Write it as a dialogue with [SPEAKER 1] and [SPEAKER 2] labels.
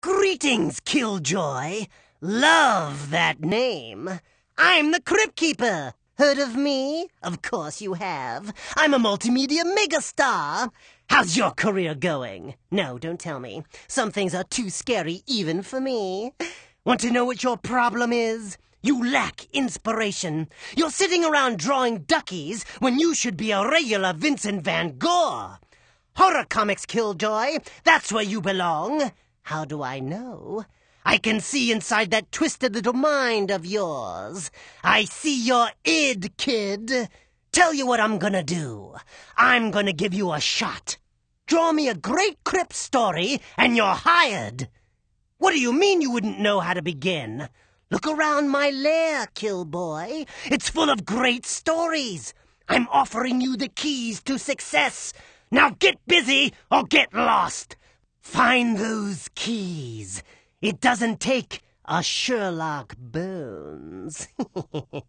[SPEAKER 1] Greetings, Killjoy.
[SPEAKER 2] Love that name. I'm the Crypt Keeper. Heard of me? Of course you have. I'm a multimedia megastar. How's your career going? No, don't tell me. Some things are too scary even for me. Want to know what your problem is? You lack inspiration. You're sitting around drawing duckies when you should be a regular Vincent van Gogh. Horror comics, Killjoy. That's where you belong. How do I know? I can see inside that twisted little mind of yours. I see your id, kid. Tell you what I'm gonna do. I'm gonna give you a shot. Draw me a great crip story, and you're hired. What do you mean you wouldn't know how to begin? Look around my lair, kill boy. It's full of great stories. I'm offering you the keys to success. Now get busy or get lost. Find those keys. It doesn't take a Sherlock Bones.